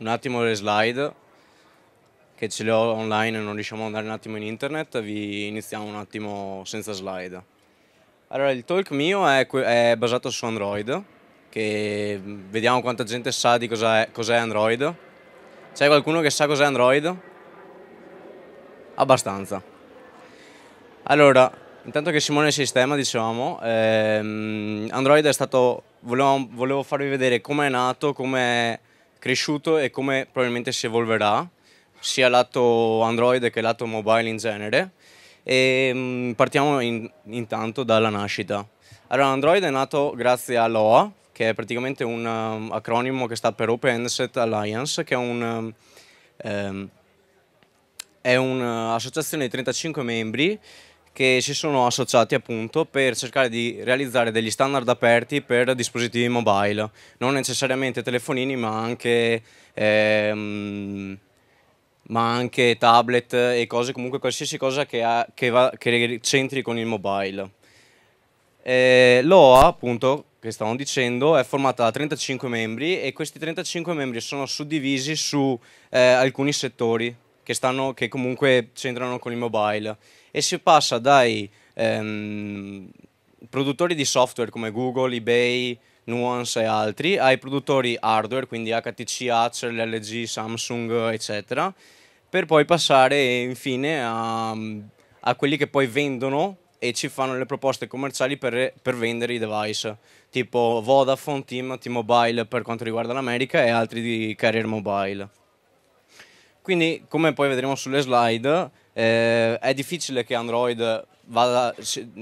un attimo le slide che ce le ho online e non riusciamo ad andare un attimo in internet, vi iniziamo un attimo senza slide. Allora, il talk mio è, è basato su Android, che vediamo quanta gente sa di cos'è cos Android. C'è qualcuno che sa cos'è Android? Abbastanza. Allora, intanto che Simone è il sistema, dicevamo, ehm, Android è stato... Volevo, volevo farvi vedere come è nato, come è cresciuto e come probabilmente si evolverà, sia lato Android che lato mobile in genere. E, mh, mm, partiamo in, intanto dalla nascita. Allora, Android è nato grazie all'OA, che è praticamente un um, acronimo che sta per Open Handset Alliance, che è un... Um, ehm, è un'associazione di 35 membri che si sono associati appunto per cercare di realizzare degli standard aperti per dispositivi mobile, non necessariamente telefonini ma anche, ehm, ma anche tablet e cose, comunque qualsiasi cosa che, ha, che, va, che centri con il mobile. Eh, L'OA appunto che stavamo dicendo è formata da 35 membri e questi 35 membri sono suddivisi su eh, alcuni settori che, stanno, che comunque c'entrano con il mobile e si passa dai ehm, produttori di software come Google, eBay, Nuance e altri, ai produttori hardware, quindi HTC, Acer, LG, Samsung, eccetera, per poi passare infine a, a quelli che poi vendono e ci fanno le proposte commerciali per, per vendere i device, tipo Vodafone, Team, T-Mobile per quanto riguarda l'America e altri di Carrier Mobile. Quindi, come poi vedremo sulle slide, eh, è difficile che Android vada,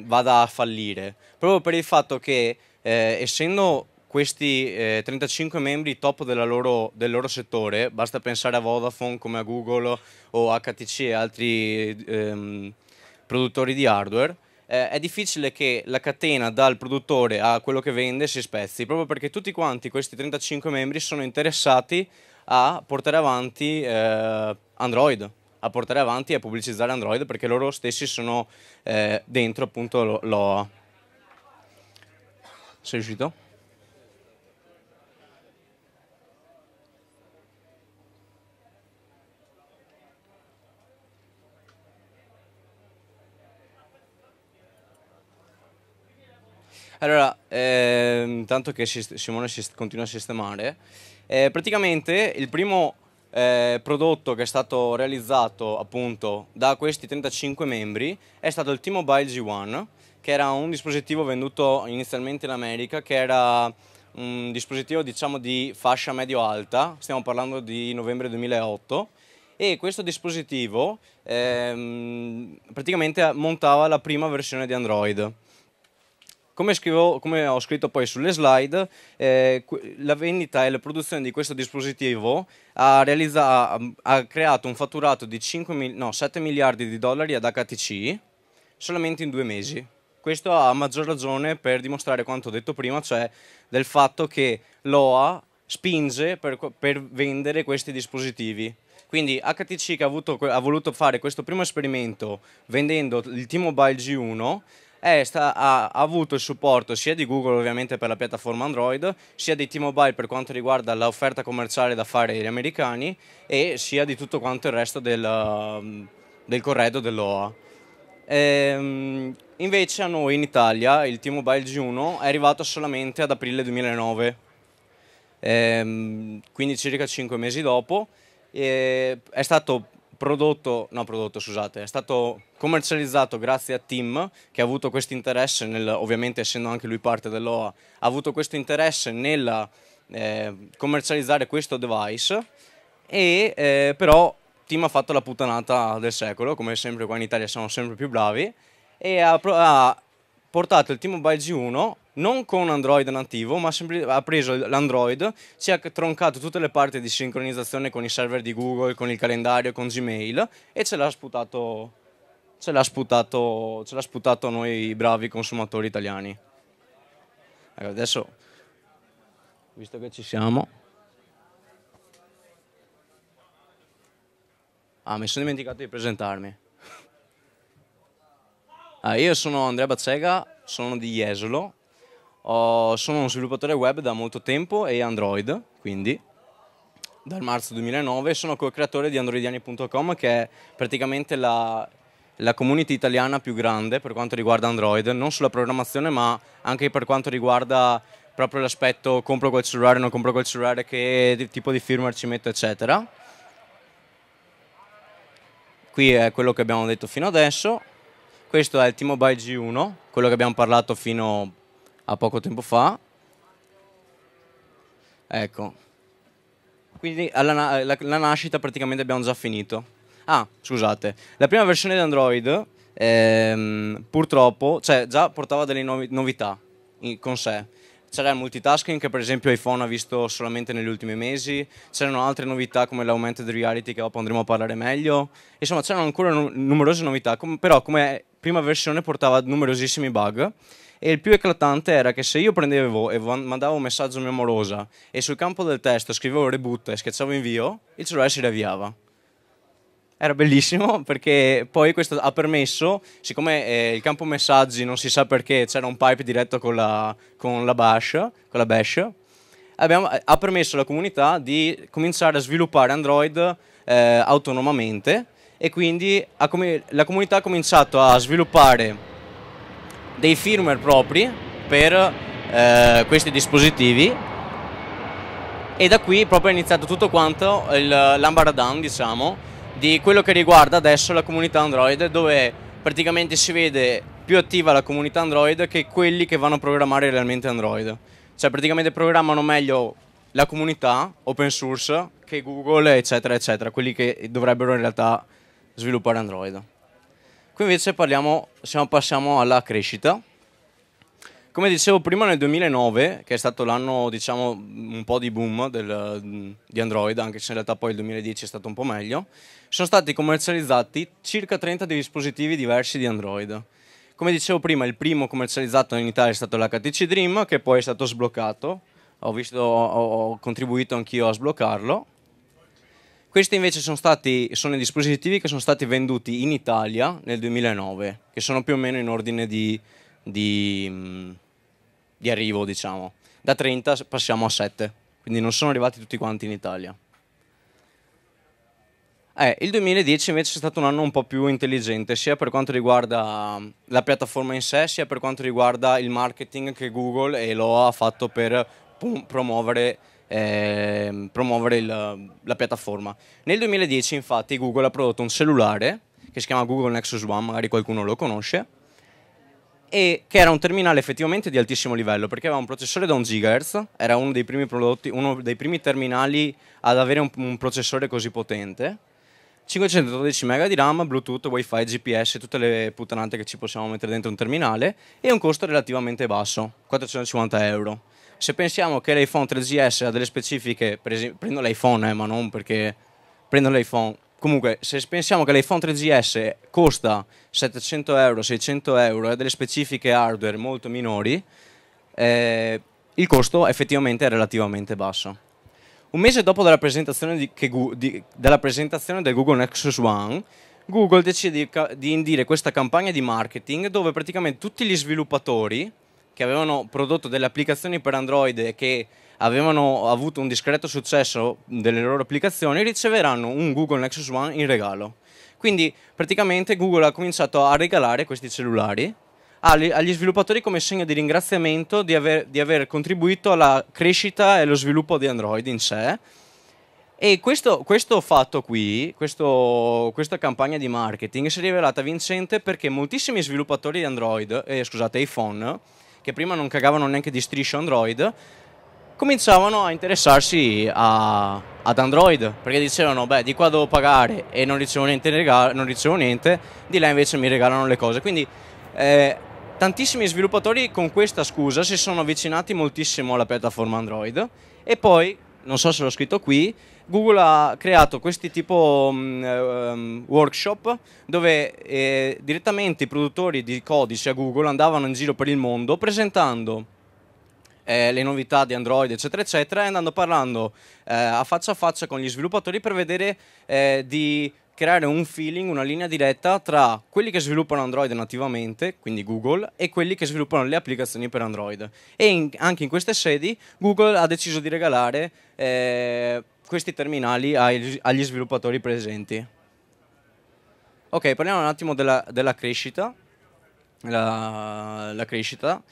vada, a fallire, proprio per il fatto che eh, essendo questi eh, 35 membri top loro, del loro settore, basta pensare a Vodafone come a Google o HTC e altri ehm, produttori di hardware, eh, è difficile che la catena dal produttore a quello che vende si spezzi, proprio perché tutti quanti questi 35 membri sono interessati a portare avanti eh, Android a portare avanti e a pubblicizzare Android perché loro stessi sono eh, dentro appunto lo, lo... Sei riuscito? Allora, eh, intanto che Simone si continua a sistemare, eh, praticamente il primo eh, prodotto che è stato realizzato appunto da questi 35 membri è stato il T-Mobile G1 che era un dispositivo venduto inizialmente in America che era un dispositivo diciamo di fascia medio-alta, stiamo parlando di novembre 2008 e questo dispositivo ehm, praticamente montava la prima versione di Android. Come, scrivo, come, ho scritto poi sulle slide, eh, la vendita e la produzione di questo dispositivo ha, ha, ha creato un fatturato di 5, no, 7 miliardi di dollari ad HTC solamente in due mesi. Questo ha maggior ragione per dimostrare quanto ho detto prima, cioè del fatto che l'OA spinge per, per vendere questi dispositivi. Quindi HTC che ha, avuto, ha voluto fare questo primo esperimento vendendo il T-Mobile G1 è sta- ha, ha avuto il supporto sia di Google ovviamente per la piattaforma Android, sia di T-Mobile per quanto riguarda l'offerta commerciale da fare agli americani e sia di tutto quanto il resto del, um, del corredo dell'OA. Ehm, invece a noi in Italia il T-Mobile G1 è arrivato solamente ad aprile 2009, ehm, quindi circa 5 mesi dopo. E è stato prodotto, no prodotto scusate, è stato commercializzato grazie a Tim che ha avuto questo interesse, nel, ovviamente essendo anche lui parte dell'OA, ha avuto questo interesse nel eh, commercializzare questo device e eh, però Tim ha fatto la puttanata del secolo, come sempre qua in Italia siamo sempre più bravi e ha, ha portato il T-Mobile G1 non con Android nativo, ma ha preso l'Android, ci ha troncato tutte le parti di sincronizzazione con i server di Google, con il calendario, con Gmail e ce l'ha sputato, ce l'ha sputato, ce l'ha sputato noi bravi consumatori italiani. Ecco, adesso, visto che ci siamo... Ah, mi sono dimenticato di presentarmi. Ah, io sono Andrea Baccega, sono di Jesolo, Oh, sono uno sviluppatore web da molto tempo e Android, quindi dal marzo 2009 sono co-creatore di androidiani.com che è praticamente la, la, community italiana più grande per quanto riguarda Android, non sulla programmazione ma anche per quanto riguarda proprio l'aspetto compro quel cellulare, non compro quel cellulare, che tipo di firmware ci metto eccetera. Qui è quello che abbiamo detto fino adesso, questo è il T-Mobile G1, quello che abbiamo parlato fino a a poco tempo fa. Ecco. Quindi alla, eh, la, la nascita praticamente abbiamo già finito. Ah, scusate, la prima versione di Android ehm, purtroppo cioè, già portava delle novi novità in, con sé. C'era il multitasking che per esempio iPhone ha visto solamente negli ultimi mesi, c'erano altre novità come l'augmented reality che dopo andremo a parlare meglio, insomma c'erano ancora nu numerose novità, com però come prima versione portava numerosissimi bug e il più eclatante era che se io prendevo e mandavo un messaggio a mia morosa e sul campo del testo scrivevo reboot e schiacciavo invio, il cellulare si riavviava. Era bellissimo perché poi questo ha permesso, siccome eh, il campo messaggi non si sa perché c'era un pipe diretto con la, con la bash, con la bash abbiamo, eh, ha permesso alla comunità di cominciare a sviluppare Android eh, autonomamente e quindi la comunità ha cominciato a sviluppare dei firmware propri per eh, questi dispositivi e da qui proprio è iniziato tutto quanto l'ambaradan diciamo di quello che riguarda adesso la comunità Android dove praticamente si vede più attiva la comunità Android che quelli che vanno a programmare realmente Android cioè praticamente programmano meglio la comunità open source che Google eccetera eccetera quelli che dovrebbero in realtà sviluppare Android Qui invece parliamo, passiamo alla crescita. Come dicevo prima, nel 2009, che è stato l'anno diciamo, un po' di boom del, di Android, anche se in realtà poi il 2010 è stato un po' meglio, sono stati commercializzati circa 30 dispositivi diversi di Android. Come dicevo prima, il primo commercializzato in Italia è stato l'HTC Dream, che poi è stato sbloccato. Ho, visto, ho, ho contribuito anch'io a sbloccarlo questi invece sono, stati, sono i dispositivi che sono stati venduti in Italia nel 2009, che sono più o meno in ordine di, di, mm, di arrivo, diciamo. Da 30 passiamo a 7, quindi non sono arrivati tutti quanti in Italia. Eh, il 2010 invece è stato un anno un po' più intelligente, sia per quanto riguarda mm, la piattaforma in sé, sia per quanto riguarda il marketing che Google e l'OA ha fatto per promuovere eh, promuovere il, la piattaforma. Nel 2010 infatti Google ha prodotto un cellulare che si chiama Google Nexus One, magari qualcuno lo conosce, e che era un terminale effettivamente di altissimo livello perché aveva un processore da 1 GHz, era uno dei primi, prodotti, uno dei primi terminali ad avere un, un processore così potente. 512 MB di RAM, Bluetooth, Wi-Fi, GPS, tutte le puttanate che ci possiamo mettere dentro un terminale e un costo relativamente basso, 450 euro se pensiamo che l'iPhone 3GS ha delle specifiche, per esempio, prendo l'iPhone, eh, ma non perché prendo l'iPhone. Comunque, se pensiamo che l'iPhone 3GS costa 700 euro, 600 euro e ha delle specifiche hardware molto minori, eh, il costo effettivamente è relativamente basso. Un mese dopo della presentazione, di, che, di, della presentazione del Google Nexus One, Google decide di, di indire questa campagna di marketing dove praticamente tutti gli sviluppatori che avevano prodotto delle applicazioni per Android e che avevano avuto un discreto successo delle loro applicazioni riceveranno un Google Nexus One in regalo. Quindi praticamente Google ha cominciato a regalare questi cellulari agli sviluppatori come segno di ringraziamento di aver, di aver contribuito alla crescita e allo sviluppo di Android in sé. E questo, questo fatto qui, questo, questa campagna di marketing si è rivelata vincente perché moltissimi sviluppatori di Android, eh, scusate, iPhone, che prima non cagavano neanche di striscio Android, cominciavano a interessarsi a, ad Android perché dicevano beh di qua devo pagare e non ricevo niente, non ricevo niente di là invece mi regalano le cose quindi eh, tantissimi sviluppatori con questa scusa si sono avvicinati moltissimo alla piattaforma Android e poi non so se l'ho scritto qui, Google ha creato questi tipo um, um, workshop dove eh, direttamente i produttori di codice a Google andavano in giro per il mondo presentando eh, le novità di Android, eccetera, eccetera, e andando parlando eh, a faccia a faccia con gli sviluppatori per vedere eh, di creare un feeling, una linea diretta tra quelli che sviluppano Android nativamente, quindi Google, e quelli che sviluppano le applicazioni per Android. E in, anche in queste sedi Google ha deciso di regalare eh, questi terminali ai, agli sviluppatori presenti. Ok, parliamo un attimo della, della crescita. La, la crescita.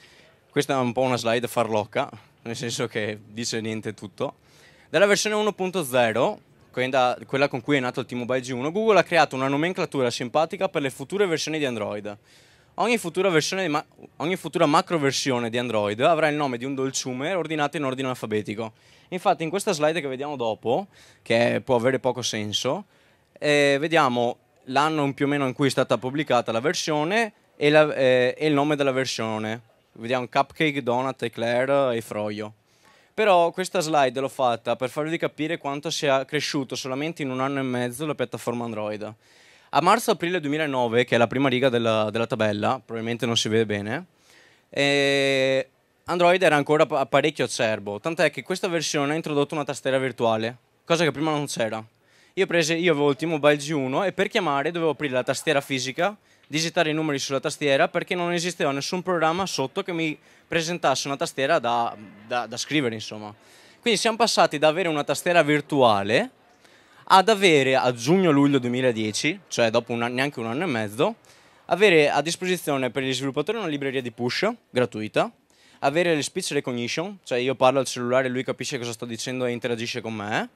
Questa è un po' una slide farlocca, nel senso che dice niente tutto. Dalla versione 1.0 quella con cui è nato il T-Mobile G1, Google ha creato una nomenclatura simpatica per le future versioni di Android. Ogni futura, versione, ogni futura macro versione di Android avrà il nome di un dolciume ordinato in ordine alfabetico. Infatti in questa slide che vediamo dopo, che può avere poco senso, eh, vediamo l'anno più o meno in cui è stata pubblicata la versione e, la, eh, e il nome della versione. Vediamo Cupcake, Donut, Eclair e Froyo. Però questa slide l'ho fatta per farvi capire quanto sia cresciuto solamente in un anno e mezzo la piattaforma Android. A marzo-aprile 2009, che è la prima riga della, della tabella, probabilmente non si vede bene, eh, Android era ancora parecchio acerbo, tant'è che questa versione ha introdotto una tastiera virtuale, cosa che prima non c'era. Io, prese, io avevo il T-Mobile G1 e per chiamare dovevo aprire la tastiera fisica digitare i numeri sulla tastiera perché non esisteva nessun programma sotto che mi presentasse una tastiera da, da, da scrivere, insomma. Quindi siamo passati da avere una tastiera virtuale ad avere a giugno-luglio 2010, cioè dopo un, neanche un anno e mezzo, avere a disposizione per gli sviluppatori una libreria di push gratuita, avere le speech recognition, cioè io parlo al cellulare e lui capisce cosa sto dicendo e interagisce con me,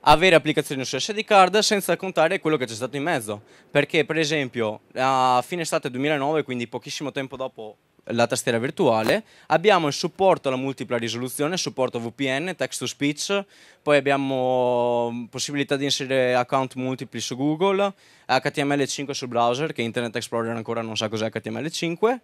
avere applicazioni su SD card senza contare quello che c'è stato in mezzo. Perché, per esempio, a fine estate 2009, quindi pochissimo tempo dopo la tastiera virtuale, abbiamo il supporto alla multipla risoluzione, supporto VPN, text to speech, poi abbiamo mm, possibilità di inserire account multipli su Google, HTML5 sul browser, che Internet Explorer ancora non sa cos'è HTML5,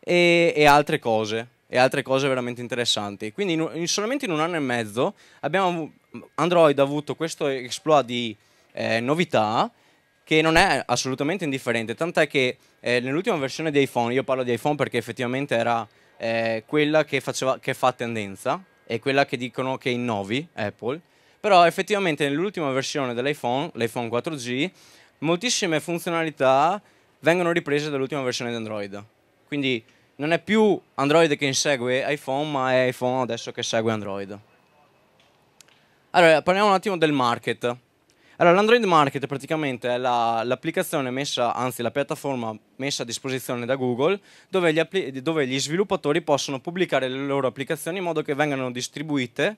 e, e altre cose, e altre cose veramente interessanti. Quindi in, solamente in un anno e mezzo abbiamo Android ha avuto questo exploit di eh, novità che non è assolutamente indifferente, tant'è che eh, nell'ultima versione di iPhone, io parlo di iPhone perché effettivamente era eh, quella che, faceva, che, fa tendenza e quella che dicono che innovi Apple, però effettivamente nell'ultima versione dell'iPhone, l'iPhone 4G, moltissime funzionalità vengono riprese dall'ultima versione di Android. Quindi non è più Android che insegue iPhone, ma è iPhone adesso che segue Android. Allora, parliamo un attimo del market. Allora, l'Android Market praticamente è la, l'applicazione messa, anzi la piattaforma messa a disposizione da Google, dove gli, appli- dove gli sviluppatori possono pubblicare le loro applicazioni in modo che vengano distribuite,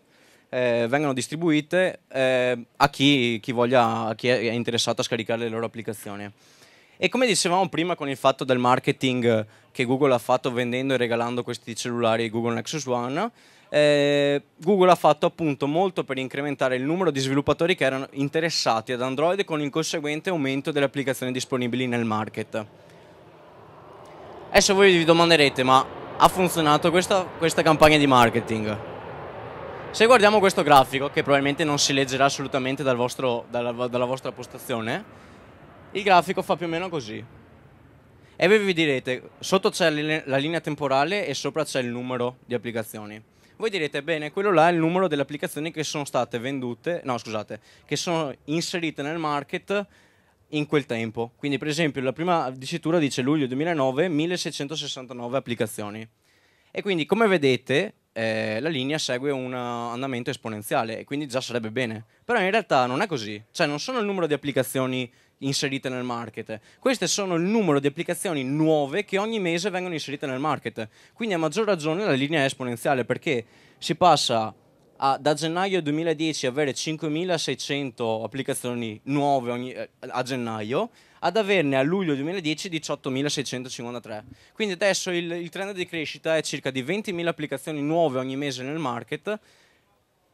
eh, vengano distribuite eh, a, chi, chi voglia, a chi è interessato a scaricare le loro applicazioni. E come dicevamo prima con il fatto del marketing che Google ha fatto vendendo e regalando questi cellulari Google Nexus One, eh, Google ha fatto appunto molto per incrementare il numero di sviluppatori che erano interessati ad Android con il conseguente aumento delle applicazioni disponibili nel market. Adesso voi vi domanderete ma ha funzionato questa, questa campagna di marketing? Se guardiamo questo grafico, che probabilmente non si leggerà assolutamente dal vostro, dalla, dalla vostra postazione, il grafico fa più o meno così. E voi vi direte, sotto c'è la linea temporale e sopra c'è il numero di applicazioni. Voi direte, bene, quello là è il numero delle applicazioni che sono state vendute, no scusate, che sono inserite nel market in quel tempo. Quindi per esempio la prima dicitura dice luglio 2009, 1669 applicazioni. E quindi come vedete eh, la linea segue un andamento esponenziale e quindi già sarebbe bene. Però in realtà non è così, cioè non sono il numero di applicazioni inserite nel market. Queste sono il numero di applicazioni nuove che ogni mese vengono inserite nel market. Quindi a maggior ragione la linea è esponenziale perché si passa a, da gennaio 2010 avere 5.600 applicazioni nuove ogni, eh, a gennaio ad averne a luglio 2010 18.653. Quindi adesso il, il trend di crescita è circa di 20.000 applicazioni nuove ogni mese nel market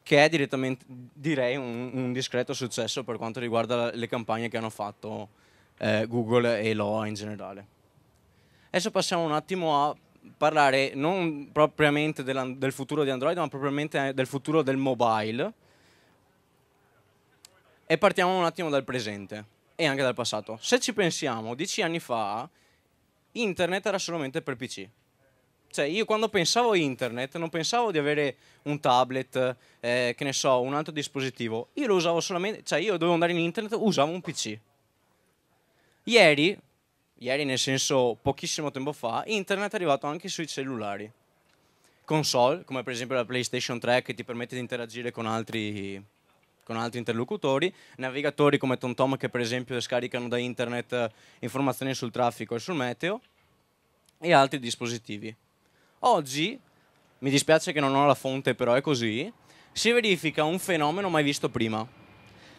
che è direttamente, direi, un, un discreto successo per quanto riguarda le campagne che hanno fatto eh, Google e l'OA in generale. Adesso passiamo un attimo a parlare non propriamente del, del futuro di Android, ma propriamente del futuro del mobile. E partiamo un attimo dal presente e anche dal passato. Se ci pensiamo, dieci anni fa internet era solamente per PC. Cioè, io quando pensavo internet non pensavo di avere un tablet, eh, che ne so, un altro dispositivo. Io lo usavo solamente, cioè io dovevo andare in internet, usavo un PC. Ieri, ieri nel senso pochissimo tempo fa, internet è arrivato anche sui cellulari. Console, come per esempio la PlayStation 3 che ti permette di interagire con altri, con altri interlocutori, navigatori come TomTom che per esempio scaricano da internet eh, informazioni sul traffico e sul meteo e altri dispositivi. Oggi, mi dispiace che non ho la fonte, però è così, si verifica un fenomeno mai visto prima.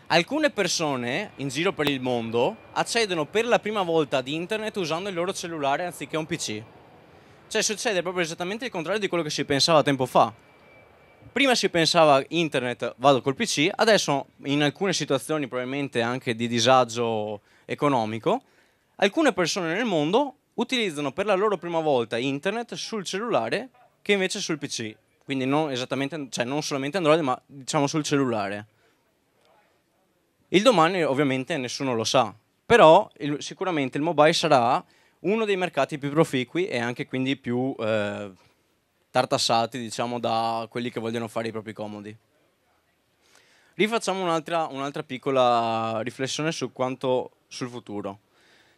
Alcune persone in giro per il mondo accedono per la prima volta ad internet usando il loro cellulare anziché un PC. Cioè succede proprio esattamente il contrario di quello che si pensava tempo fa. Prima si pensava internet vado col PC, adesso in alcune situazioni probabilmente anche di disagio economico, alcune persone nel mondo utilizzano per la loro prima volta internet sul cellulare che invece sul PC. Quindi non, cioè non solamente Android, ma diciamo sul cellulare. Il domani ovviamente nessuno lo sa, però il, sicuramente il mobile sarà uno dei mercati più proficui e anche quindi più eh, tartassati diciamo, da quelli che vogliono fare i propri comodi. Rifacciamo un'altra, un'altra piccola riflessione su quanto sul futuro.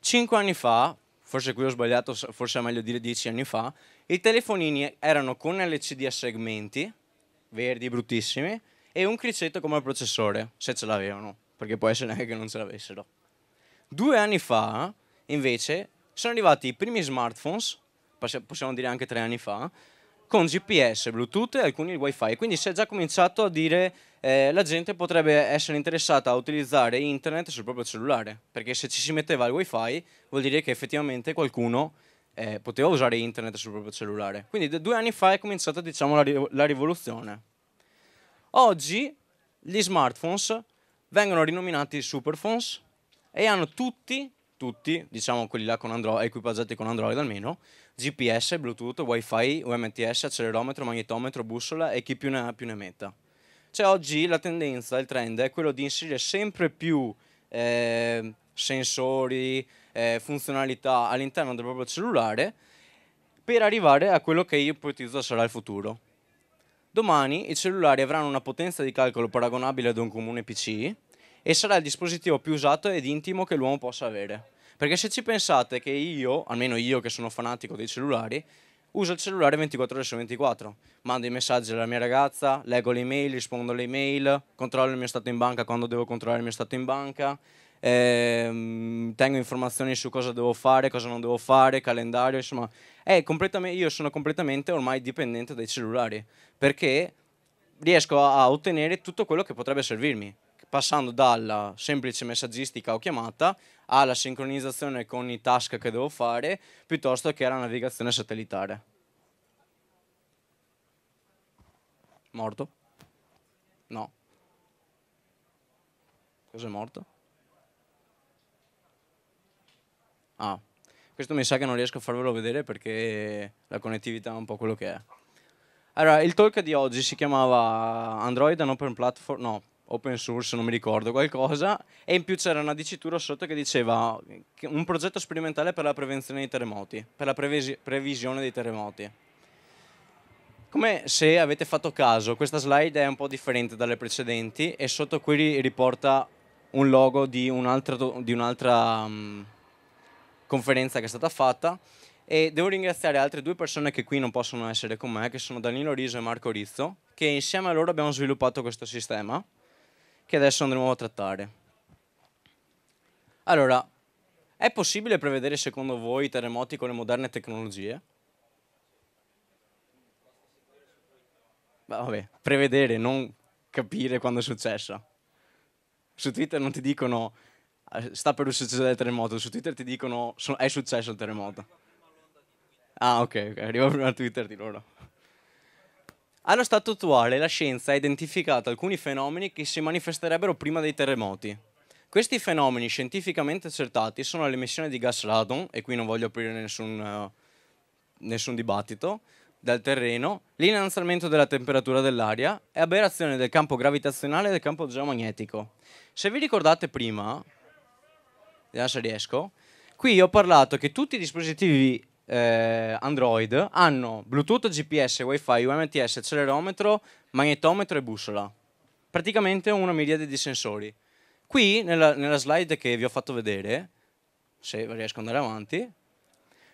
Cinque anni fa forse qui ho sbagliato, forse è meglio dire dieci anni fa, i telefonini erano con LCD a segmenti, verdi, bruttissimi, e un cricetto come processore, se ce l'avevano, perché può essere anche che non ce l'avessero. Due anni fa, invece, sono arrivati i primi smartphones, possiamo dire anche tre anni fa, con GPS, Bluetooth e alcuni il WiFi. Quindi si è già cominciato a dire eh, la gente potrebbe essere interessata a utilizzare internet sul proprio cellulare, perché se ci si metteva il WiFi vuol dire che effettivamente qualcuno eh, poteva usare internet sul proprio cellulare. Quindi due anni fa è cominciata diciamo, la, rivo- la rivoluzione. Oggi gli smartphones vengono rinominati superphones e hanno tutti tutti, diciamo quelli là con Android, equipaggiati con Android almeno, GPS, Bluetooth, WiFi, UMTS, accelerometro, magnetometro, bussola e chi più ne ha più ne metta. Cioè oggi la tendenza, il trend è quello di inserire sempre più eh, sensori, eh, funzionalità all'interno del proprio cellulare per arrivare a quello che io ipotizzo sarà il futuro. Domani i cellulari avranno una potenza di calcolo paragonabile ad un comune PC, e sarà il dispositivo più usato ed intimo che l'uomo possa avere. Perché se ci pensate che io, almeno io che sono fanatico dei cellulari, uso il cellulare 24 ore su 24. Mando i messaggi alla mia ragazza, leggo le email, rispondo alle email, controllo il mio stato in banca quando devo controllare il mio stato in banca, ehm, tengo informazioni su cosa devo fare, cosa non devo fare, calendario, insomma. io sono completamente ormai dipendente dai cellulari perché riesco a ottenere tutto quello che potrebbe servirmi passando dalla semplice messaggistica o chiamata alla sincronizzazione con i task che devo fare piuttosto che alla navigazione satellitare. Morto? No. Cos'è morto? Ah, questo mi sa che non riesco a farvelo vedere perché la connettività è un po' quello che è. Allora, il talk di oggi si chiamava Android and Open Platform, no, open source, non mi ricordo qualcosa, e in più c'era una dicitura sotto che diceva un progetto sperimentale per la prevenzione dei terremoti, per la previsione dei terremoti. Come se avete fatto caso, questa slide è un po' differente dalle precedenti e sotto qui riporta un logo di un'altra, un um, mm, conferenza che è stata fatta e devo ringraziare altre due persone che qui non possono essere con me, che sono Danilo Riso e Marco Rizzo, che insieme a loro abbiamo sviluppato questo sistema che adesso andremo a trattare. Allora, è possibile prevedere secondo voi i terremoti con le moderne tecnologie? Vabbè, prevedere, non capire quando è successo. Su Twitter non ti dicono eh, sta per succedere il terremoto, su Twitter ti dicono è successo il terremoto. Ah ok, okay. arriva prima Twitter di loro. Allo stato attuale la scienza ha identificato alcuni fenomeni che si manifesterebbero prima dei terremoti. Questi fenomeni scientificamente accertati sono l'emissione di gas radon, e qui non voglio aprire nessun, eh, nessun dibattito, dal terreno, l'innalzamento della temperatura dell'aria e aberrazione del campo gravitazionale e del campo geomagnetico. Se vi ricordate prima, vediamo se riesco, qui ho parlato che tutti i dispositivi eh, Android hanno Bluetooth, GPS, WiFi, UMTS, accelerometro, magnetometro e bussola. Praticamente una miriade di sensori. Qui, nella, nella slide che vi ho fatto vedere, se riesco ad andare avanti,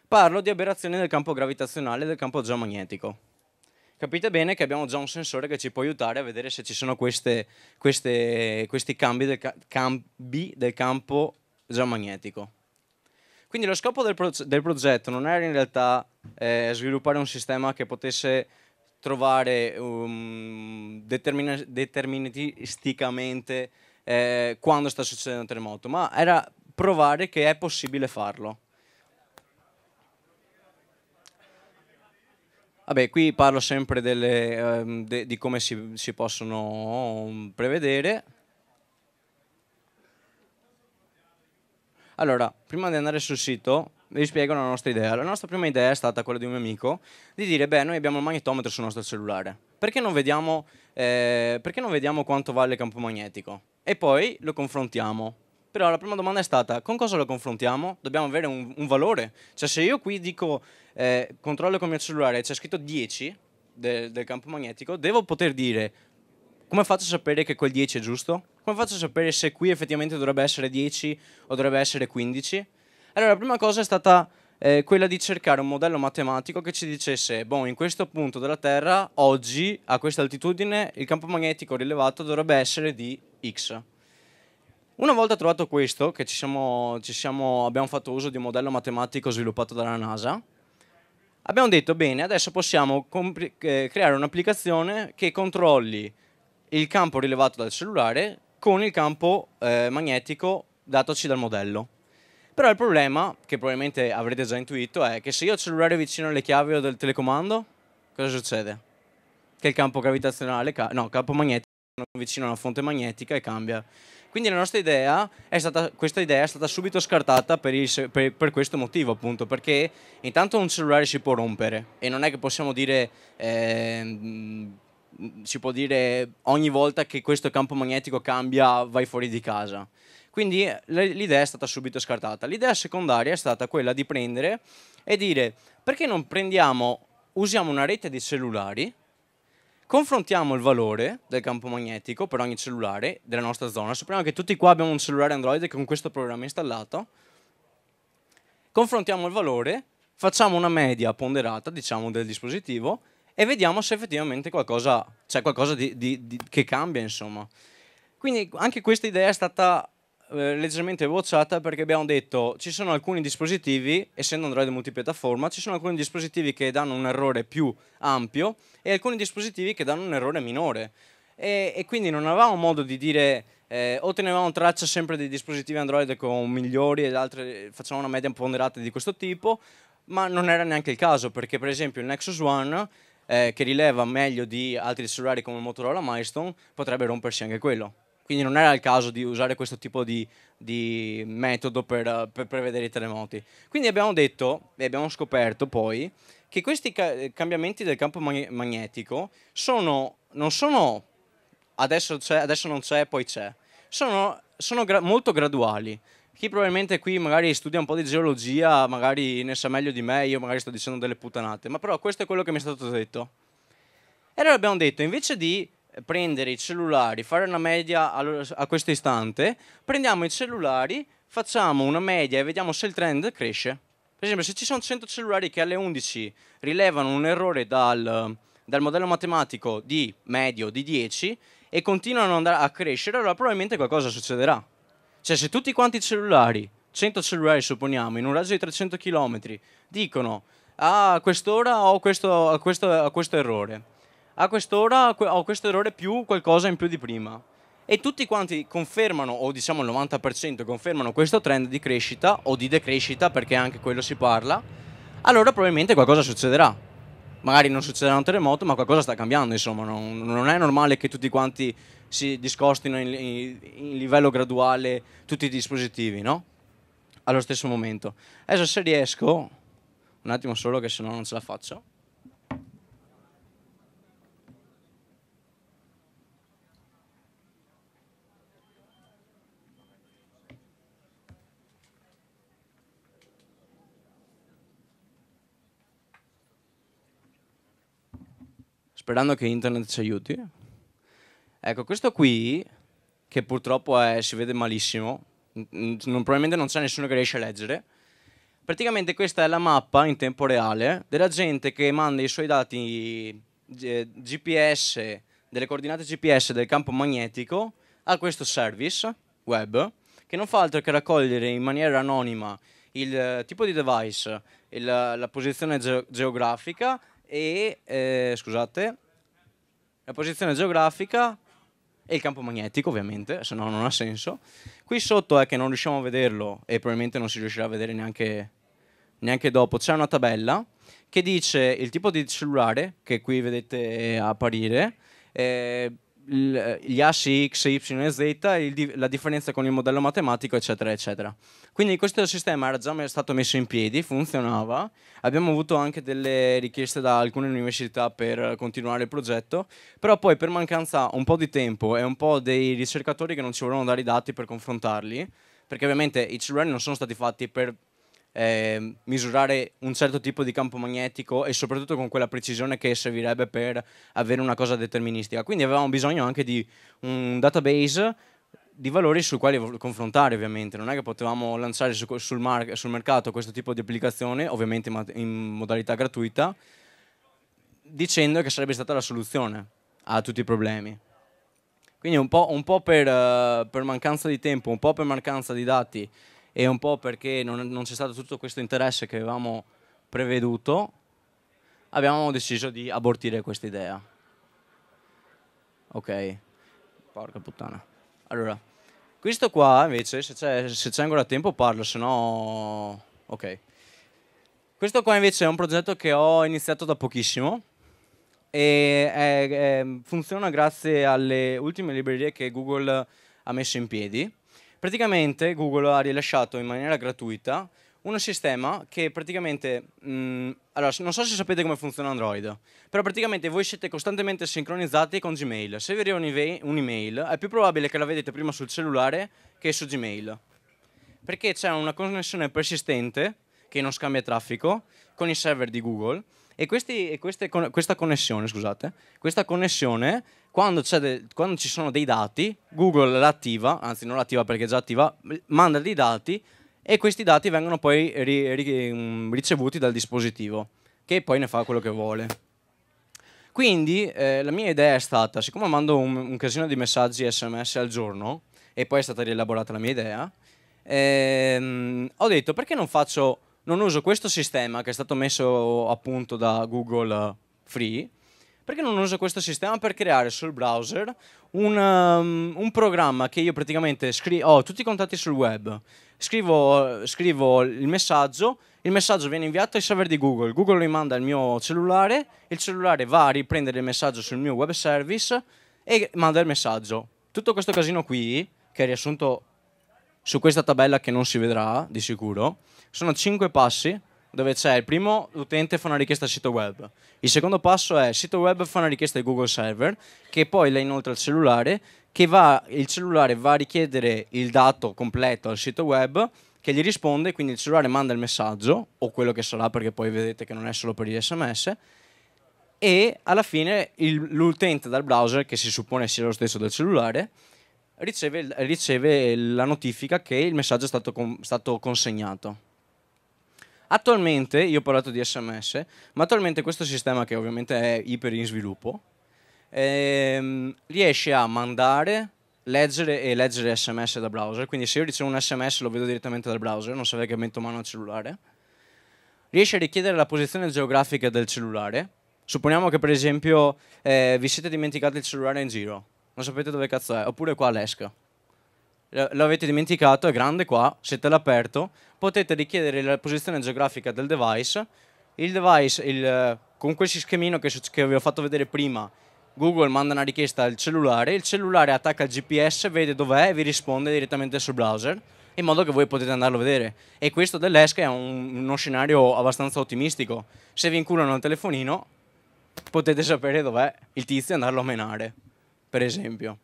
parlo di aberrazioni del campo gravitazionale e del campo geomagnetico capite bene che abbiamo già un sensore che ci può aiutare a vedere se ci sono queste, queste, questi cambi del, cambi del campo geomagnetico. Quindi lo scopo del, proge- del progetto non era in realtà eh, sviluppare un sistema che potesse trovare um, determin- deterministicamente eh, quando sta succedendo un terremoto, ma era provare che è possibile farlo. Vabbè, qui parlo sempre delle, um, de- di come si, si possono um, prevedere. Allora, prima di andare sul sito, vi spiego la nostra idea. La nostra prima idea è stata quella di un mio amico, di dire, beh, noi abbiamo il magnetometro sul nostro cellulare, perché non vediamo, eh, perché non vediamo quanto vale il campo magnetico? E poi lo confrontiamo. Però la prima domanda è stata, con cosa lo confrontiamo? Dobbiamo avere un, un valore. Cioè se io qui dico, eh, controllo con il mio cellulare, c'è scritto 10 de, del campo magnetico, devo poter dire, come faccio a sapere che quel 10 è giusto? Come faccio a sapere se qui effettivamente dovrebbe essere 10 o dovrebbe essere 15? Allora, la prima cosa è stata eh, quella di cercare un modello matematico che ci dicesse, boh, in questo punto della Terra, oggi, a questa altitudine, il campo magnetico rilevato dovrebbe essere di X. Una volta trovato questo, che ci siamo, ci siamo, abbiamo fatto uso di un modello matematico sviluppato dalla NASA, abbiamo detto, bene, adesso possiamo eh, creare un'applicazione che controlli il campo rilevato dal cellulare con il campo eh, magnetico datoci dal modello. Però il problema, che probabilmente avrete già intuito, è che se io ho il cellulare vicino alle chiavi o del telecomando, cosa succede? Che il campo gravitazionale, no, il campo magnetico vicino a fonte magnetica e cambia. Quindi la nostra idea è stata, questa idea è stata subito scartata per, il, per, per questo motivo, appunto, perché intanto un cellulare si può rompere e non è che possiamo dire eh, si può dire ogni volta che questo campo magnetico cambia vai fuori di casa. Quindi l'idea è stata subito scartata. L'idea secondaria è stata quella di prendere e dire perché non prendiamo, usiamo una rete di cellulari, confrontiamo il valore del campo magnetico per ogni cellulare della nostra zona. Supponiamo che tutti qua abbiamo un cellulare Android con questo programma installato. Confrontiamo il valore, facciamo una media ponderata, diciamo, del dispositivo e vediamo se effettivamente qualcosa, c'è qualcosa di, di, di, che cambia, insomma. Quindi anche questa idea è stata eh, leggermente bocciata perché abbiamo detto ci sono alcuni dispositivi, essendo Android multipiattaforma, ci sono alcuni dispositivi che danno un errore più ampio e alcuni dispositivi che danno un errore minore. E, e quindi non avevamo modo di dire eh, o tenevamo traccia sempre dei dispositivi Android con migliori e altri facevamo una media ponderata di questo tipo, ma non era neanche il caso perché per esempio il Nexus One eh, che rileva meglio di altri cellulari come Motorola Milestone, potrebbe rompersi anche quello. Quindi non era il caso di usare questo tipo di, di metodo per, per, prevedere i terremoti. Quindi abbiamo detto e abbiamo scoperto poi che questi ca cambiamenti del campo mag magnetico sono, non sono adesso, adesso non c'è, poi c'è, sono, sono gra molto graduali chi probabilmente qui magari studia un po' di geologia, magari ne sa meglio di me, io magari sto dicendo delle puttanate, ma però questo è quello che mi è stato detto. E allora abbiamo detto, invece di prendere i cellulari, fare una media a questo istante, prendiamo i cellulari, facciamo una media e vediamo se il trend cresce. Per esempio, se ci sono 100 cellulari che alle 11 rilevano un errore dal, dal modello matematico di medio di 10 e continuano ad andare a crescere, allora probabilmente qualcosa succederà. Cioè, se tutti quanti i cellulari, 100 cellulari supponiamo, in un raggio di 300 km, dicono a ah, quest'ora ho questo, questo, questo errore, a ah, quest'ora ho questo errore più qualcosa in più di prima, e tutti quanti confermano, o diciamo il 90% confermano questo trend di crescita o di decrescita, perché anche quello si parla, allora probabilmente qualcosa succederà. Magari non succederà un terremoto, ma qualcosa sta cambiando, insomma, non, non è normale che tutti quanti si discostino in, in, in livello graduale tutti i dispositivi, no? Allo stesso momento. Adesso se riesco, un attimo solo che se no non ce la faccio. sperando che internet ci aiuti. Ecco, questo qui, che purtroppo è, si vede malissimo, non, probabilmente non c'è nessuno che riesce a leggere, praticamente questa è la mappa in tempo reale della gente che manda i suoi dati eh, GPS, delle coordinate GPS del campo magnetico a questo service web che non fa altro che raccogliere in maniera anonima il eh, tipo di device, il, la posizione ge geografica e eh, scusate, la posizione geografica e il campo magnetico ovviamente, se no non ha senso. Qui sotto è che non riusciamo a vederlo e probabilmente non si riuscirà a vedere neanche, neanche dopo. C'è una tabella che dice il tipo di cellulare, che qui vedete apparire, eh, gli assi x, y e z, di- la differenza con il modello matematico, eccetera, eccetera. Quindi questo sistema era già stato messo in piedi, funzionava, abbiamo avuto anche delle richieste da alcune università per continuare il progetto, però poi per mancanza un po' di tempo e un po' dei ricercatori che non ci volevano dare i dati per confrontarli, perché ovviamente i cellulari non sono stati fatti per eh, misurare un certo tipo di campo magnetico e soprattutto con quella precisione che servirebbe per avere una cosa deterministica. Quindi avevamo bisogno anche di un database di valori sui quali confrontare ovviamente, non è che potevamo lanciare su, sul, mar- sul, mercato questo tipo di applicazione, ovviamente in, in modalità gratuita, dicendo che sarebbe stata la soluzione a tutti i problemi. Quindi un po', un po per, uh, per, mancanza di tempo, un po' per mancanza di dati e un po' perché non, non c'è stato tutto questo interesse che avevamo preveduto, abbiamo deciso di abortire questa idea. Ok, porca puttana. Allora, questo qua invece, se c'è, se c'è ancora tempo parlo, se no... Ok. Questo qua invece è un progetto che ho iniziato da pochissimo e è, è, funziona grazie alle ultime librerie che Google ha messo in piedi Praticamente Google ha rilasciato in maniera gratuita un sistema che praticamente... Mh, mm, allora, non so se sapete come funziona Android, però praticamente voi siete costantemente sincronizzati con Gmail. Se vi arriva un'email, è più probabile che la vedete prima sul cellulare che su Gmail. Perché c'è una connessione persistente, che non scambia traffico, con i server di Google, e, questi, e queste, questa connessione, scusate, questa connessione quando, de- quando, ci sono dei dati, Google l'attiva, anzi non l'attiva perché è già attiva, manda dei dati e questi dati vengono poi ri- ri- ricevuti dal dispositivo, che poi ne fa quello che vuole. Quindi eh, la mia idea è stata, siccome mando un, un casino di messaggi sms al giorno, e poi è stata rielaborata la mia idea, ehm, ho detto perché non faccio, non uso questo sistema che è stato messo appunto da Google eh, Free, perché non uso questo sistema per creare sul browser un, um, un programma che io praticamente ho tutti i contatti sul web, scrivo, scrivo, il messaggio, il messaggio viene inviato ai server di Google, Google lo manda al mio cellulare, il cellulare va a riprendere il messaggio sul mio web service e manda il messaggio. Tutto questo casino qui, che è riassunto su questa tabella che non si vedrà di sicuro, sono 5 passi dove c'è il primo l'utente fa una richiesta al sito web, il secondo passo è il sito web fa una richiesta ai Google Server che poi la inoltre al cellulare, che va, il cellulare va a richiedere il dato completo al sito web che gli risponde, quindi il cellulare manda il messaggio o quello che sarà perché poi vedete che non è solo per gli sms e alla fine l'utente dal browser, che si suppone sia lo stesso del cellulare, riceve, riceve la notifica che il messaggio è stato, con, stato consegnato. Attualmente, io ho parlato di SMS, ma attualmente questo sistema che ovviamente è iper in sviluppo, ehm, riesce a mandare, leggere e leggere SMS da browser, quindi se io ricevo un SMS lo vedo direttamente dal browser, non serve che metto mano al cellulare, riesce a richiedere la posizione geografica del cellulare, supponiamo che per esempio eh, vi siete dimenticati il cellulare in giro, non sapete dove cazzo è, oppure qua all'esca l'avete dimenticato, è grande qua, siete all'aperto, potete richiedere la posizione geografica del device. Il device, il, con quel schemino che, che vi ho fatto vedere prima, Google manda una richiesta al cellulare, il cellulare attacca il GPS, vede dov'è e vi risponde direttamente sul browser, in modo che voi potete andarlo a vedere. E questo dell'ESC è un, uno scenario abbastanza ottimistico. Se vi inculano il telefonino, potete sapere dov'è il tizio e andarlo a menare, per esempio.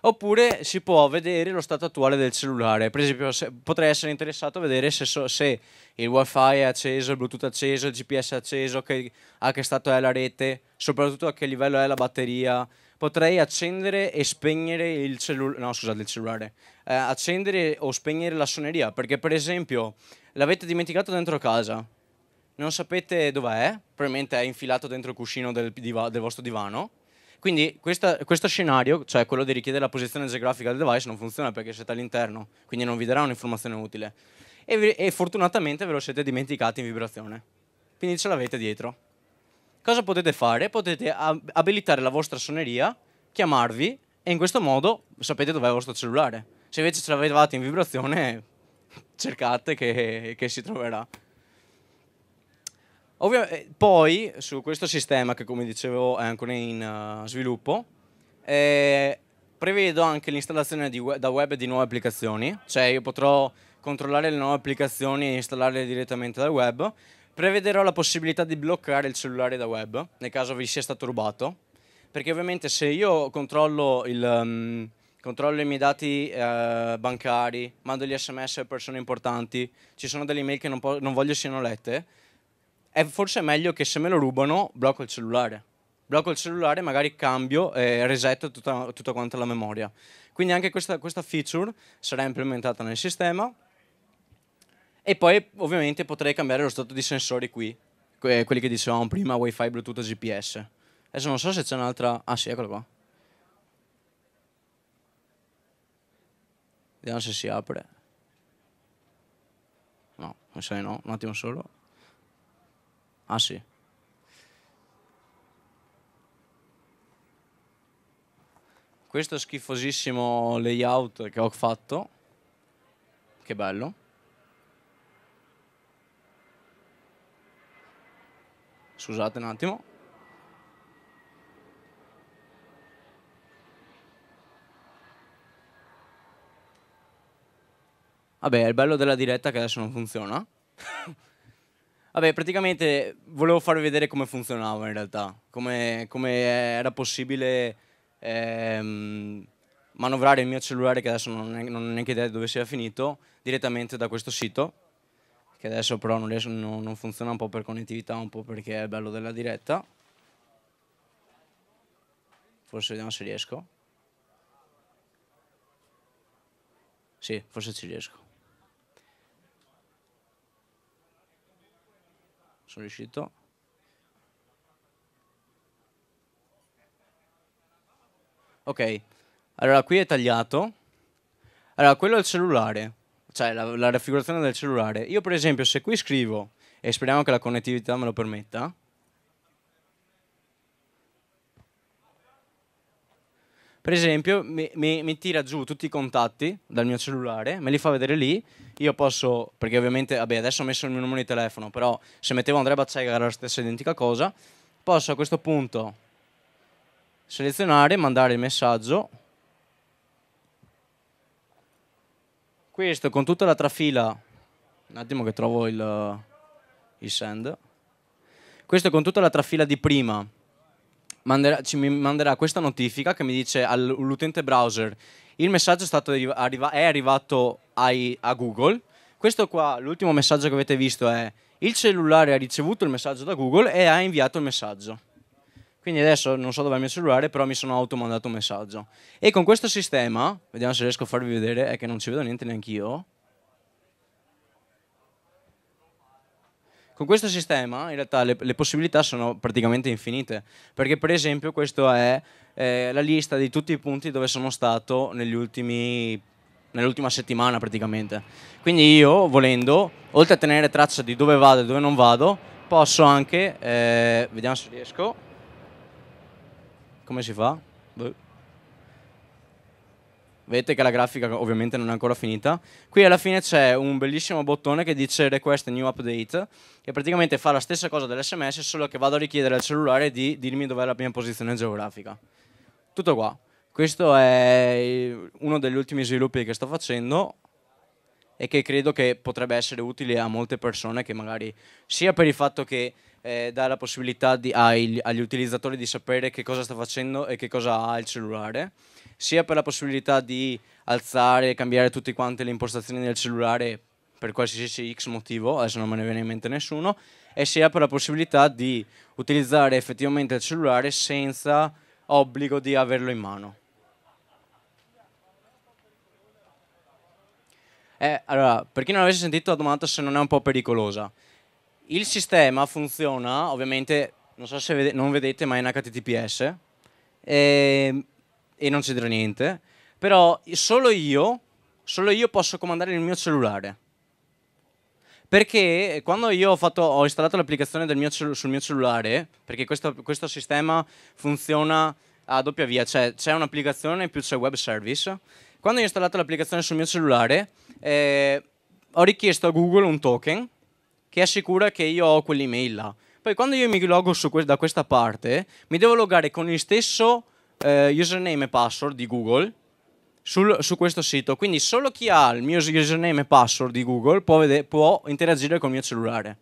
Oppure si può vedere lo stato attuale del cellulare. Per esempio, se, potrei essere interessato a vedere se, so, se, il wifi è acceso, il Bluetooth è acceso, il GPS è acceso, che, a che stato è la rete, soprattutto a che livello è la batteria. Potrei accendere e spegnere il cellulare. No, scusate, il cellulare. Eh, accendere o spegnere la suoneria. Perché, per esempio, l'avete dimenticato dentro casa. Non sapete dov'è, probabilmente è infilato dentro il cuscino del, diva, del vostro divano quindi questa, questo scenario, cioè quello di richiedere la posizione geografica del device, non funziona perché siete all'interno, quindi non vi darà un'informazione utile. E, vi, e fortunatamente ve lo siete dimenticati in vibrazione. Quindi ce l'avete dietro. Cosa potete fare? Potete ab abilitare la vostra suoneria, chiamarvi e in questo modo sapete dov'è il vostro cellulare. Se invece ce l'avete in vibrazione, cercate che, che si troverà. Ovviamente, eh, poi su questo sistema che come dicevo è ancora in uh, sviluppo, eh, prevedo anche l'installazione web, da web di nuove applicazioni, cioè io potrò controllare le nuove applicazioni e installarle direttamente dal web. Prevederò la possibilità di bloccare il cellulare da web nel caso vi sia stato rubato, perché ovviamente se io controllo, il, um, controllo i miei dati eh, bancari, mando gli sms a persone importanti, ci sono delle email che non, non voglio siano lette, è forse meglio che se me lo rubano blocco il cellulare. Blocco il cellulare, magari cambio e resetto tutta, tutta quanta la memoria. Quindi anche questa, questa feature sarà implementata nel sistema e poi ovviamente potrei cambiare lo stato di sensori qui, quelli che dicevamo prima, wifi, bluetooth, gps. Adesso non so se c'è un'altra... Ah sì, eccolo qua. Vediamo se si apre. No, non sai no, un attimo solo. Ah sì. Questo schifosissimo layout che ho fatto. Che bello. Scusate un attimo. Vabbè, è il bello della diretta che adesso non funziona. Vabbè, praticamente volevo farvi vedere come funzionava in realtà, come, come era possibile ehm, manovrare il mio cellulare, che adesso non, è, non ho neanche idea di dove sia finito, direttamente da questo sito, che adesso però non, riesco, non, non funziona un po' per connettività, un po' perché è bello della diretta. Forse vediamo se riesco. Sì, forse ci riesco. sono riuscito ok allora qui è tagliato allora quello è il cellulare cioè la, la raffigurazione del cellulare io per esempio se qui scrivo e speriamo che la connettività me lo permetta Per esempio, mi, mi, mi, tira giù tutti i contatti dal mio cellulare, me li fa vedere lì. Io posso, perché ovviamente, vabbè, adesso ho messo il mio numero di telefono, però se mettevo Andrea Baccega era la stessa identica cosa. Posso a questo punto selezionare, mandare il messaggio. Questo con tutta la trafila. Un attimo che trovo il, il send. Questo con tutta la trafila di prima manderà, ci, mi manderà questa notifica che mi dice all'utente browser il messaggio è, arriva arriva è arrivato ai, a Google. Questo qua, l'ultimo messaggio che avete visto è il cellulare ha ricevuto il messaggio da Google e ha inviato il messaggio. Quindi adesso non so dove è il mio cellulare, però mi sono automandato un messaggio. E con questo sistema, vediamo se riesco a farvi vedere, è che non ci vedo niente neanche io. Con questo sistema in realtà le, le possibilità sono praticamente infinite, perché per esempio questa è eh, la lista di tutti i punti dove sono stato negli ultimi nell'ultima settimana praticamente. Quindi io, volendo, oltre a tenere traccia di dove vado e dove non vado, posso anche, eh, vediamo se riesco, come si fa? Beh. Vedete che la grafica ovviamente non è ancora finita. Qui alla fine c'è un bellissimo bottone che dice request new update, che praticamente fa la stessa cosa dell'SMS, solo che vado a richiedere al cellulare di dirmi dov'è la mia posizione geografica. Tutto qua. Questo è uno degli ultimi sviluppi che sto facendo e che credo che potrebbe essere utile a molte persone che magari sia per il fatto che eh, dà la possibilità di, ai, agli utilizzatori di sapere che cosa sta facendo e che cosa ha il cellulare, sia per la possibilità di alzare e cambiare tutte quante le impostazioni del cellulare per qualsiasi X motivo, adesso non me ne viene in mente nessuno, e sia per la possibilità di utilizzare effettivamente il cellulare senza obbligo di averlo in mano. Eh, allora, per chi non avesse sentito la domanda, se non è un po' pericolosa, il sistema funziona, ovviamente, non so se vede non vedete, ma è in HTTPS. E ehm, e non c'entra niente, però solo io, solo io posso comandare il mio cellulare. Perché quando io ho, fatto, ho installato l'applicazione mio sul mio cellulare, perché questo, questo sistema funziona a doppia via, cioè c'è un'applicazione più c'è web service. Quando io ho installato l'applicazione sul mio cellulare, eh, ho richiesto a Google un token che assicura che io ho quell'email là. Poi quando io mi logo que- da questa parte, mi devo logare con il stesso eh, username e password di Google sul, su questo sito. Quindi solo chi ha il mio username e password di Google può, vedere, può interagire col mio cellulare.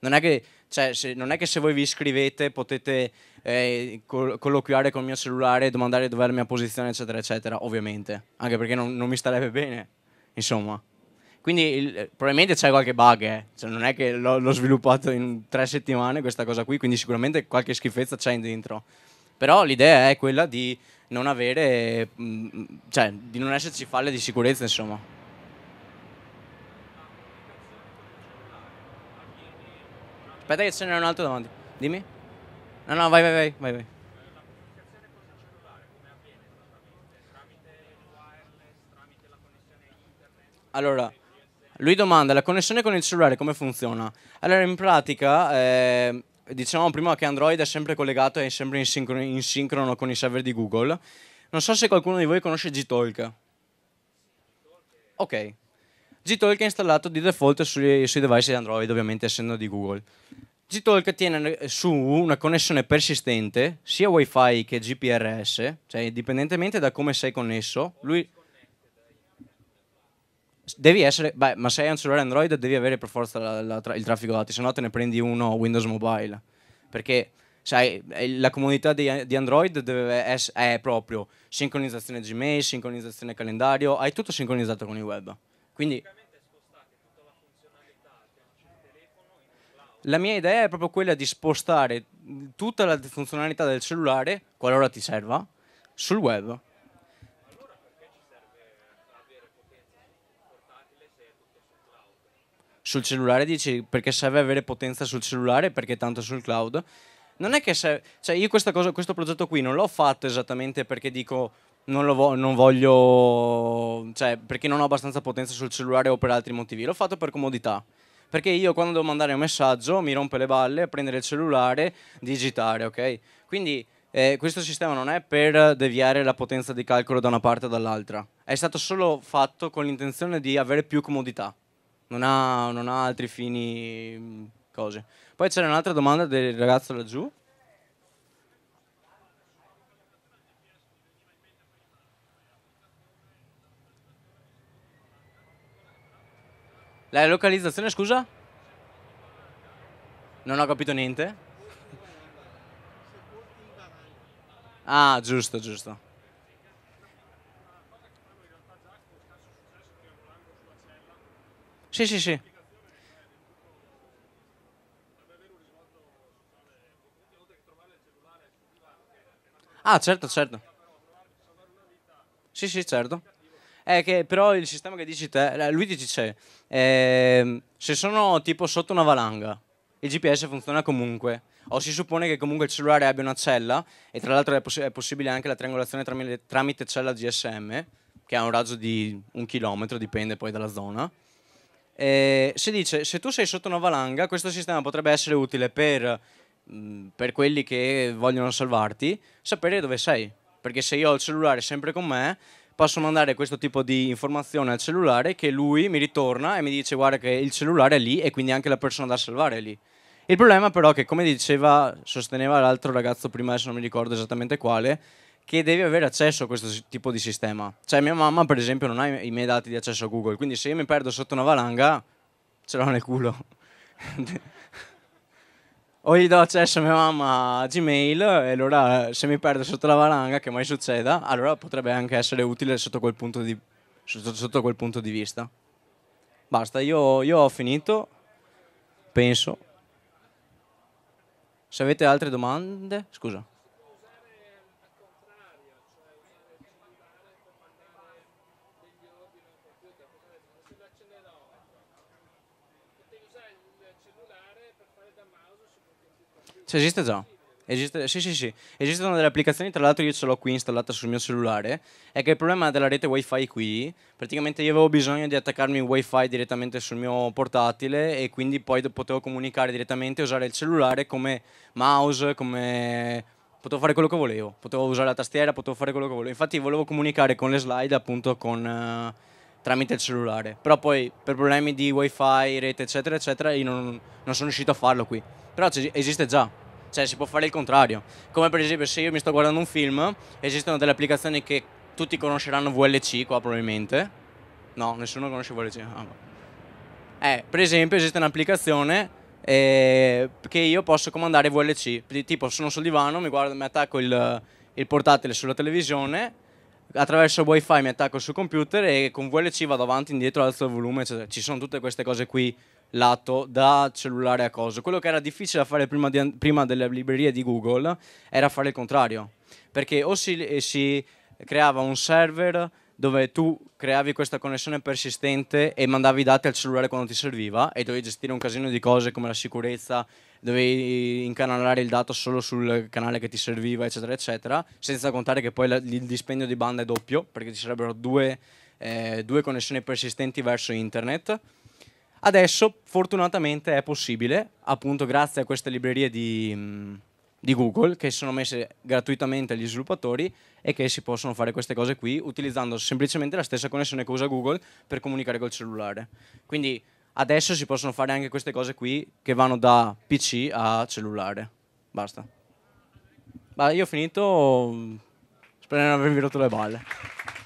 Non è, che, cioè, se, non è che, se, voi vi iscrivete potete eh, col, colloquiare col mio cellulare, domandare dov'è la mia posizione, eccetera, eccetera, ovviamente, anche perché non, non mi starebbe bene, insomma. Quindi il, eh, probabilmente c'è qualche bug, eh. cioè, non è che l'ho, l'ho sviluppato in tre settimane questa cosa qui, quindi sicuramente qualche schifezza c'è dentro. Però l'idea è quella di non avere, mm, cioè di non esserci falle di sicurezza, insomma. Aspetta che ce n'è un altro davanti. Dimmi. No, no, vai, vai, vai, vai. vai. Allora, lui domanda la connessione con il cellulare come funziona? Allora, in pratica, eh, diciamo prima che Android è sempre collegato e sempre in sincrono, in sincrono con i server di Google. Non so se qualcuno di voi conosce Gtalk. Ok. Gtalk è installato di default sui, sui device Android, ovviamente essendo di Google. Gtalk tiene eh, su una connessione persistente, sia Wi-Fi che GPRS, cioè indipendentemente da come sei connesso, lui devi essere, beh, ma se hai un cellulare Android devi avere per forza la, la tra, il traffico dati, se no te ne prendi uno Windows Mobile. Perché sai, eh, la comunità di, di Android essere, è proprio sincronizzazione Gmail, sincronizzazione calendario, hai tutto sincronizzato con il web. Quindi La mia idea è proprio quella di spostare tutta la funzionalità del cellulare, qualora ti serva, sul web sul cellulare dici perché serve avere potenza sul cellulare perché tanto sul cloud. Non è che serve, cioè io cosa, questo progetto qui non l'ho fatto esattamente perché dico non, vo- non voglio, cioè perché non ho abbastanza potenza sul cellulare o per altri motivi, l'ho fatto per comodità perché io quando devo mandare un messaggio mi rompe le balle a prendere il cellulare, digitare, ok? Quindi eh, questo sistema non è per deviare la potenza di calcolo da una parte o dall'altra, è stato solo fatto con l'intenzione di avere più comodità non ha, non ha altri fini mm, cose. Poi c'era un'altra domanda del ragazzo laggiù. La localizzazione, scusa? Non ho capito niente. Ah, giusto, giusto. Sì, sì, sì. Ah, certo, certo. Sì, sì, certo. È eh, che però il sistema che dici te, eh, lui dice, eh, se sono tipo sotto una valanga, il GPS funziona comunque. O si suppone che comunque il cellulare abbia una cella, e tra l'altro è, poss- è possibile anche la triangolazione tramite, tramite cella GSM, che ha un raggio di un chilometro, dipende poi dalla zona. Eh, si dice, se tu sei sotto una valanga, questo sistema potrebbe essere utile per, mm, per quelli che vogliono salvarti, sapere dove sei. Perché se io ho il cellulare sempre con me, posso mandare questo tipo di informazione al cellulare che lui mi ritorna e mi dice guarda che il cellulare è lì e quindi anche la persona da salvare è lì. Il problema però è che come diceva, sosteneva l'altro ragazzo prima, adesso non mi ricordo esattamente quale, che devi avere accesso a questo tipo di sistema. Cioè mia mamma per esempio non ha i miei dati di accesso a Google, quindi se io mi perdo sotto una valanga ce l'ho nel culo. o gli do accesso a mia mamma a Gmail e allora se mi perdo sotto la valanga, che mai succeda, allora potrebbe anche essere utile sotto quel punto di, sotto, sotto quel punto di vista. Basta, io, io ho finito, penso. Se avete altre domande, scusa. Cioè, esiste già. Esiste, sì, sì, sì. Esistono delle applicazioni, tra l'altro io ce l'ho qui installata sul mio cellulare, è che il problema della rete wifi qui, praticamente io avevo bisogno di attaccarmi wifi direttamente sul mio portatile e quindi poi potevo comunicare direttamente e usare il cellulare come mouse, come... potevo fare quello che volevo, potevo usare la tastiera, potevo fare quello che volevo. Infatti volevo comunicare con le slide appunto con... Uh, tramite il cellulare. Però poi per problemi di wifi, rete, eccetera, eccetera, io non, non sono riuscito a farlo qui. Però esiste già. Cioè si può fare il contrario. Come per esempio se io mi sto guardando un film, esistono delle applicazioni che tutti conosceranno VLC qua probabilmente. No, nessuno conosce VLC. Ah, no. eh, per esempio esiste un'applicazione eh, che io posso comandare VLC. Tipo sono sul divano, mi, guardo, mi attacco il, il portatile sulla televisione attraverso wifi mi attacco sul computer e con VLC vado avanti, indietro, alzo il volume, eccetera. Cioè, ci sono tutte queste cose qui lato da cellulare a coso. Quello che era difficile da fare prima, di, prima delle librerie di Google era fare il contrario, perché o si, si creava un server dove tu creavi questa connessione persistente e mandavi i dati al cellulare quando ti serviva e dovevi gestire un casino di cose come la sicurezza, dovevi incanalare il dato solo sul canale che ti serviva, eccetera, eccetera, senza contare che poi il dispendio di banda è doppio perché ci sarebbero due, eh, due connessioni persistenti verso internet. Adesso fortunatamente è possibile, appunto grazie a queste librerie di... Mh, mm, di Google che sono messe gratuitamente agli sviluppatori e che si possono fare queste cose qui utilizzando semplicemente la stessa connessione che usa Google per comunicare col cellulare. Quindi adesso si possono fare anche queste cose qui che vanno da PC a cellulare. Basta. Ma io ho finito, spero di non avervi rotto le balle.